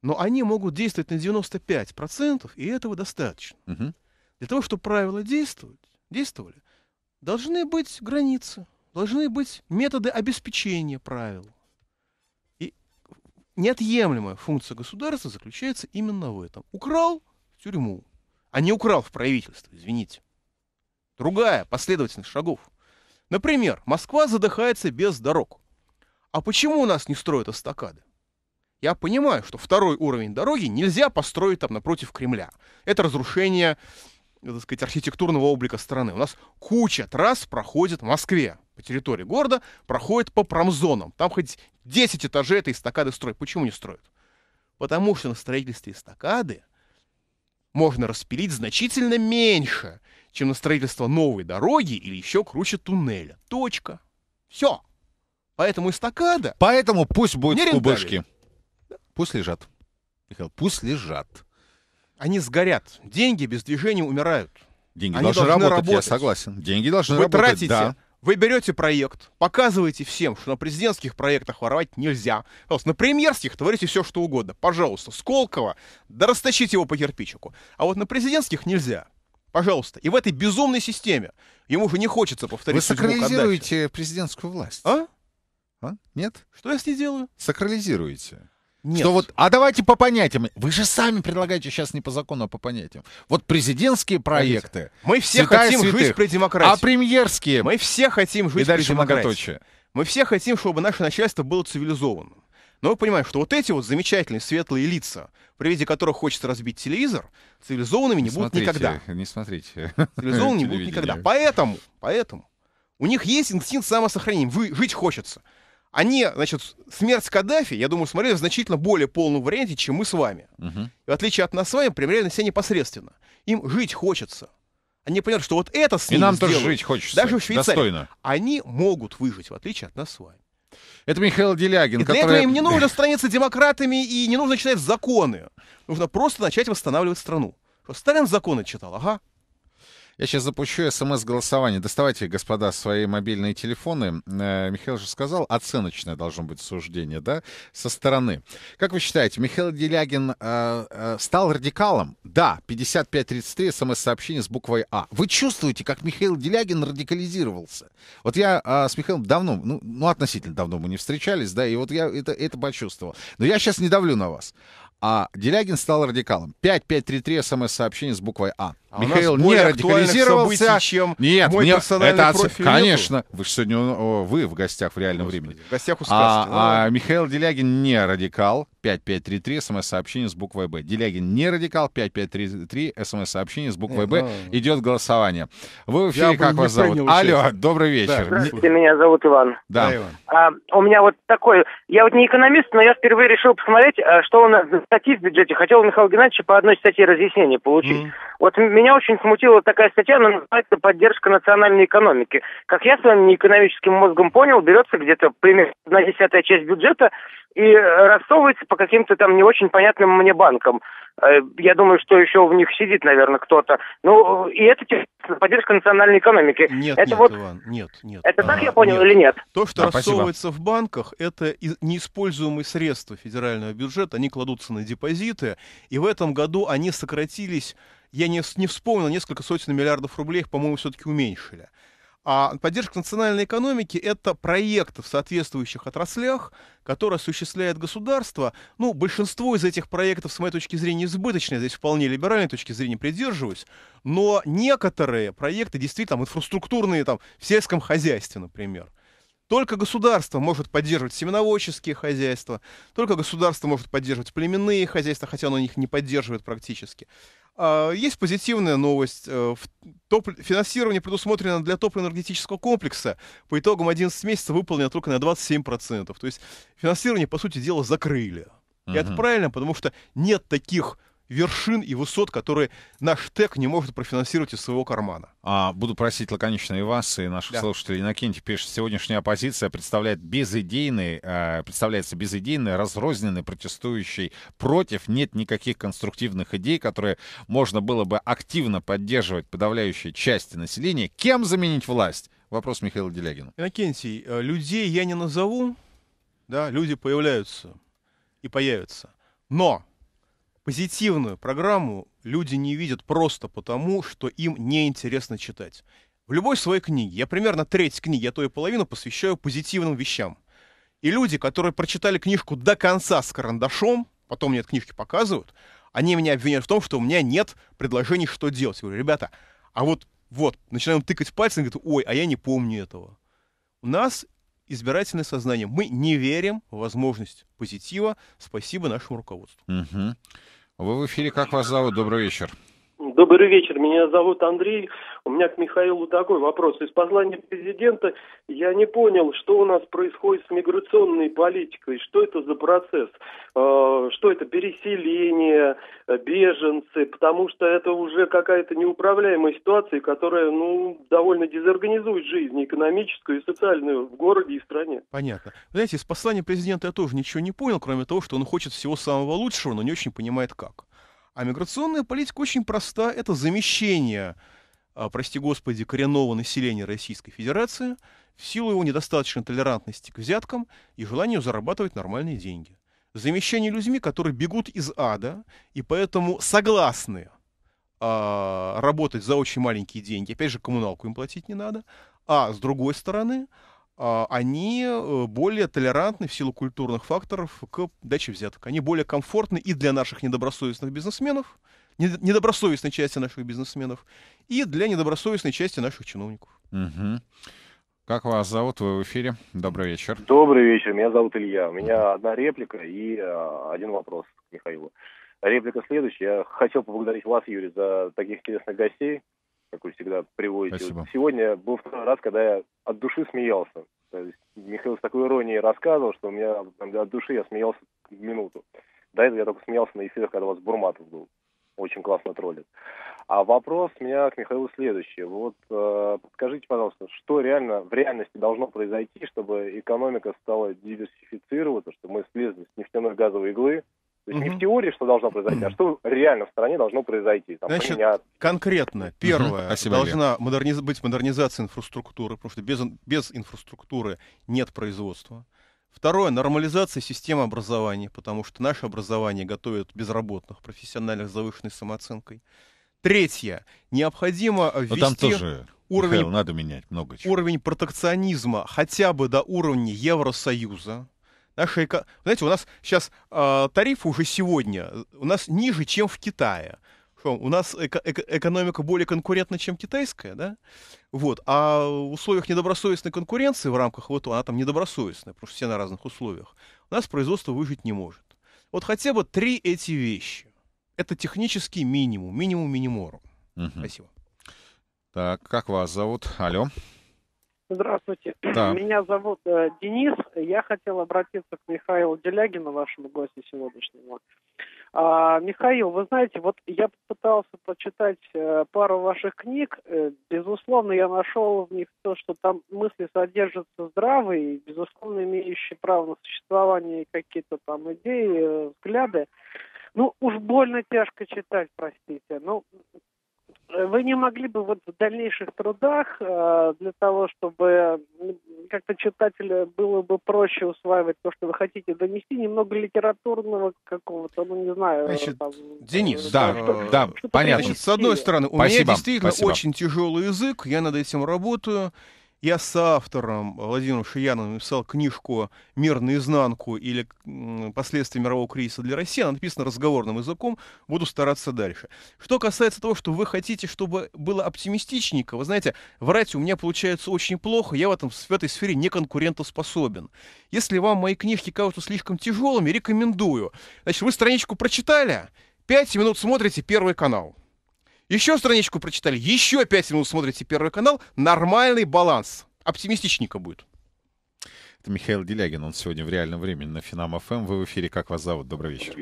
но они могут действовать на 95%, и этого достаточно. Угу. Для того, чтобы правила действовать, действовали, должны быть границы, должны быть методы обеспечения правил. И неотъемлемая функция государства заключается именно в этом. Украл в тюрьму, а не украл в правительство, извините. Другая последовательность шагов. Например, Москва задыхается без дорог. А почему у нас не строят эстакады? Я понимаю, что второй уровень дороги нельзя построить там напротив Кремля. Это разрушение, так сказать, архитектурного облика страны. У нас куча трасс проходит в Москве по территории города, проходит по промзонам. Там хоть 10 этажей этой эстакады строят. Почему не строят? Потому что на строительстве эстакады можно распилить значительно меньше, чем на строительство новой дороги или еще круче туннеля. Точка. Все. Поэтому эстакада... Поэтому пусть будет кубышки. Пусть лежат. Михаил, пусть лежат. Они сгорят. Деньги без движения умирают. Деньги Они должны, должны работать, работать, я согласен. Деньги должны Вы работать, тратите, да. Вы берете проект, показываете всем, что на президентских проектах воровать нельзя. Пожалуйста, на премьерских творите все, что угодно. Пожалуйста, Сколково, да растащите его по кирпичику. А вот на президентских нельзя. Пожалуйста. И в этой безумной системе ему уже не хочется повторить Вы сакрализируете президентскую власть. А? а? Нет? Что я с ней делаю? Сакрализируете. Нет. Что вот, а давайте по понятиям. Вы же сами предлагаете сейчас не по закону, а по понятиям. Вот президентские проекты. Мы все хотим святых, жить при демократии. А премьерские. Мы все хотим жить и при демократии. Многоточие. Мы все хотим, чтобы наше начальство было цивилизованным. Но вы понимаете, что вот эти вот замечательные светлые лица, при виде которых хочется разбить телевизор, цивилизованными не, не будут никогда. Не смотрите. Цивилизованными не будут никогда. Поэтому, поэтому у них есть инстинкт самосохранения. Вы, жить хочется они, значит, смерть Каддафи, я думаю, смотрели в значительно более полном варианте, чем мы с вами. Угу. И в отличие от нас с вами, примеряли на себя непосредственно. Им жить хочется. Они понимают, что вот это с ними И нам сделают. тоже жить хочется. Даже в Швейцарии. Достойно. Они могут выжить, в отличие от нас с вами. Это Михаил Делягин. И для который... этого им не нужно страниться демократами и не нужно читать законы. Нужно просто начать восстанавливать страну. Сталин законы читал, ага. Я сейчас запущу смс-голосование. Доставайте, господа, свои мобильные телефоны. Э, Михаил же сказал, оценочное должно быть суждение, да, со стороны. Как вы считаете, Михаил Делягин э, э стал радикалом? Да, 5533 смс-сообщение с буквой А. Вы чувствуете, как Михаил Делягин радикализировался? Вот я э, с Михаилом давно, ну, ну, относительно давно мы не встречались, да, и вот я это, это почувствовал. Но я сейчас не давлю на вас. А Делягин стал радикалом. 5533 смс-сообщение с буквой А. А Михаил не радикализировался. Событий, чем Нет, мой мне, персональный это профиль отсыл, Конечно, нету. вы же сегодня о, вы в гостях в реальном Господи, времени. В гостях у сказки. А, а Михаил Делягин не радикал. 5533 смс-сообщение с буквой «Б». Делягин не радикал. 5533 смс-сообщение с буквой «Б». Да. Ну. Идет голосование. Вы в эфире, Я как вас зовут? Участие. Алло, добрый вечер. Да. Здравствуйте, меня зовут Иван. Да, да Иван. А, у меня вот такой... Я вот не экономист, но я впервые решил посмотреть, а, что у нас за статьи в бюджете. Хотел у Михаила Геннадьевича по одной статье разъяснение получить. Mm. Вот меня меня очень смутила такая статья, она называется «Поддержка национальной экономики». Как я с вами экономическим мозгом понял, берется где-то примерно одна десятая часть бюджета и э, рассовывается по каким-то там не очень понятным мне банкам. Э, я думаю, что еще в них сидит, наверное, кто-то. Ну, и это типа поддержка национальной экономики. Нет, это нет, вот... Иван, нет, нет. Это а, так я понял нет. или нет? То, что да, рассовывается спасибо. в банках, это неиспользуемые средства федерального бюджета. Они кладутся на депозиты, и в этом году они сократились я не, не вспомнил, несколько сотен миллиардов рублей по-моему, все-таки уменьшили. А поддержка национальной экономики — это проекты в соответствующих отраслях, которые осуществляет государство. Ну, большинство из этих проектов, с моей точки зрения, избыточные, здесь вполне либеральной точки зрения придерживаюсь, но некоторые проекты действительно там, инфраструктурные, там, в сельском хозяйстве, например, только государство может поддерживать семеноводческие хозяйства, только государство может поддерживать племенные хозяйства, хотя оно их не поддерживает практически. А, есть позитивная новость. Э, топ... Финансирование предусмотрено для топливно-энергетического комплекса. По итогам 11 месяцев выполнено только на 27%. То есть финансирование, по сути дела, закрыли. И uh-huh. это правильно, потому что нет таких вершин и высот, которые наш ТЭК не может профинансировать из своего кармана. А, буду просить лаконично и вас, и наших да. слушателей. Иннокентий пишет, сегодняшняя оппозиция представляет безыдейный, э, представляется безыдейной, разрозненный протестующий против. Нет никаких конструктивных идей, которые можно было бы активно поддерживать подавляющей части населения. Кем заменить власть? Вопрос Михаила Делягина. Иннокентий, э, людей я не назову, да, люди появляются и появятся. Но позитивную программу люди не видят просто потому, что им неинтересно читать. В любой своей книге, я примерно треть книги, я то и половину посвящаю позитивным вещам. И люди, которые прочитали книжку до конца с карандашом, потом мне эти книжки показывают, они меня обвиняют в том, что у меня нет предложений, что делать. Я говорю, ребята, а вот, вот, начинаем тыкать пальцем, говорят, ой, а я не помню этого. У нас избирательное сознание. Мы не верим в возможность позитива. Спасибо нашему руководству. Угу. Вы в эфире. Как вас зовут? Добрый вечер. Добрый вечер, меня зовут Андрей. У меня к Михаилу такой вопрос. Из послания президента я не понял, что у нас происходит с миграционной политикой, что это за процесс, а, что это переселение, э, беженцы, потому что это уже какая-то неуправляемая ситуация, которая ну, довольно дезорганизует жизнь экономическую и социальную в городе и стране. Понятно. Знаете, из послания президента я тоже ничего не понял, кроме того, что он хочет всего самого лучшего, но не очень понимает как. А миграционная политика очень проста. Это замещение, а, прости господи, коренного населения Российской Федерации в силу его недостаточной толерантности к взяткам и желанию зарабатывать нормальные деньги. Замещение людьми, которые бегут из ада и поэтому согласны а, работать за очень маленькие деньги. Опять же, коммуналку им платить не надо. А с другой стороны, а, они э, более толерантны в силу культурных факторов к даче взяток. Они более комфортны и для наших недобросовестных бизнесменов, недобросовестной части наших бизнесменов, и для недобросовестной части наших чиновников. Угу. Как вас зовут? Вы в эфире. Добрый вечер. Добрый вечер. Меня зовут Илья. У меня одна реплика и а, один вопрос к Михаилу. Реплика следующая. Я хотел поблагодарить вас, Юрий, за таких интересных гостей как вы всегда приводите. Спасибо. Вот сегодня был второй раз, когда я от души смеялся. То есть Михаил с такой иронией рассказывал, что у меня там, от души я смеялся минуту. До этого я только смеялся на эфирах, когда у вас Бурматов был. Очень классно троллит. А вопрос у меня к Михаилу следующий. Вот э, подскажите, пожалуйста, что реально в реальности должно произойти, чтобы экономика стала диверсифицироваться, чтобы мы слезли с нефтяной газовой иглы, то есть угу. не в теории, что должно произойти, а что реально в стране должно произойти. Там, Значит, поменять... конкретно, первое, угу. должна модерниз... быть модернизация инфраструктуры, потому что без, без инфраструктуры нет производства. Второе, нормализация системы образования, потому что наше образование готовит безработных, профессиональных с завышенной самооценкой. Третье, необходимо э, ну, ввести... Но там тоже, уровень, Михаил, надо менять много чего. Уровень протекционизма хотя бы до уровня Евросоюза Наша эко... Знаете, у нас сейчас э, а, тарифы уже сегодня э, у нас ниже, чем в Китае. Что, у нас эко- эко- экономика более конкурентна, чем китайская, да? Вот. А в условиях недобросовестной конкуренции в рамках вот она там недобросовестная, потому что все на разных условиях, у нас производство выжить не может. Вот хотя бы три эти вещи. Это технический минимум, минимум миниморум. Угу. Спасибо. Так, как вас зовут? Алло. Здравствуйте. Да. Меня зовут э, Денис. Я хотел обратиться к Михаилу Делягину, вашему гостю сегодняшнему. А, Михаил, вы знаете, вот я пытался почитать э, пару ваших книг. Э, безусловно, я нашел в них то, что там мысли содержатся здравые, безусловно, имеющие право на существование какие-то там идеи, э, взгляды. Ну, уж больно тяжко читать, простите. Ну, вы не могли бы вот в дальнейших трудах э, для того, чтобы как-то читателю было бы проще усваивать то, что вы хотите донести, немного литературного какого-то, ну не знаю. Значит, там, Денис, э, да, что, да, что понятно. Значит, с одной стороны, у Спасибо. меня действительно Спасибо. очень тяжелый язык, я над этим работаю. Я с автором Владимиром Шияновым написал книжку «Мир наизнанку» или «Последствия мирового кризиса для России». Она написана разговорным языком, буду стараться дальше. Что касается того, что вы хотите, чтобы было оптимистичненько, вы знаете, врать у меня получается очень плохо, я в, этом, в этой сфере не конкурентоспособен. Если вам мои книжки кажутся слишком тяжелыми, рекомендую. Значит, вы страничку прочитали, пять минут смотрите первый канал. Еще страничку прочитали, еще 5 минут смотрите Первый канал. Нормальный баланс. Оптимистичненько будет. Это Михаил Делягин, он сегодня в реальном времени на Финам ФМ. Эм. Вы в эфире, как вас зовут? Добрый вечер.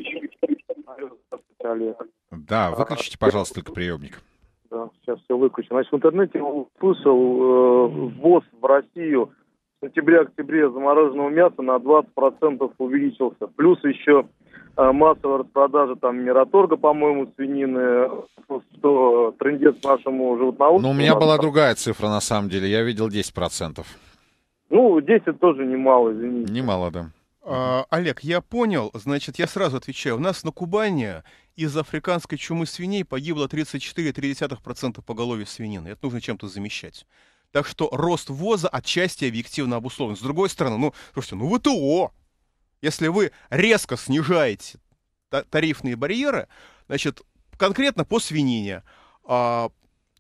Да, а, выключите, пожалуйста, только приемник. Да, сейчас все выключено. Значит, в интернете услышал э, ввоз в Россию в сентябре-октябре замороженного мяса на 20% увеличился. Плюс еще Э, массовая распродажа там Мираторга, по-моему, свинины, что трендец нашему животноводству. Ну, у меня была другая цифра, на самом деле. Я видел 10%. Ну, 10 тоже немало, извините. Немало, да. А, Олег, я понял, значит, я сразу отвечаю. У нас на Кубани из-за африканской чумы свиней погибло 34,3% поголовья свинины. Это нужно чем-то замещать. Так что рост ввоза отчасти объективно обусловлен. С другой стороны, ну, слушайте, ну ВТО, если вы резко снижаете тарифные барьеры, значит, конкретно по свинине, а,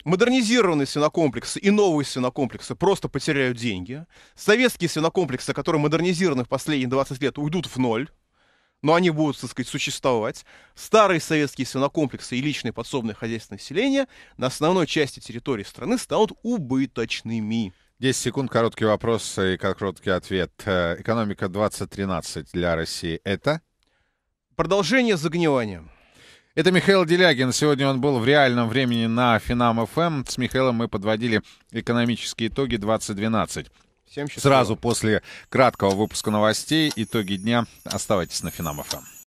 модернизированные свинокомплексы и новые свинокомплексы просто потеряют деньги. Советские свинокомплексы, которые модернизированы в последние 20 лет, уйдут в ноль, но они будут, так сказать, существовать. Старые советские свинокомплексы и личные подсобные хозяйственные селения на основной части территории страны станут убыточными. 10 секунд, короткий вопрос и короткий ответ. Э, экономика 2013 для России – это? Продолжение загнивания. Это Михаил Делягин. Сегодня он был в реальном времени на Финам ФМ. Эм. С Михаилом мы подводили экономические итоги 2012. Всем счастливо. Сразу после краткого выпуска новостей «Итоги дня». Оставайтесь на Финам ФМ.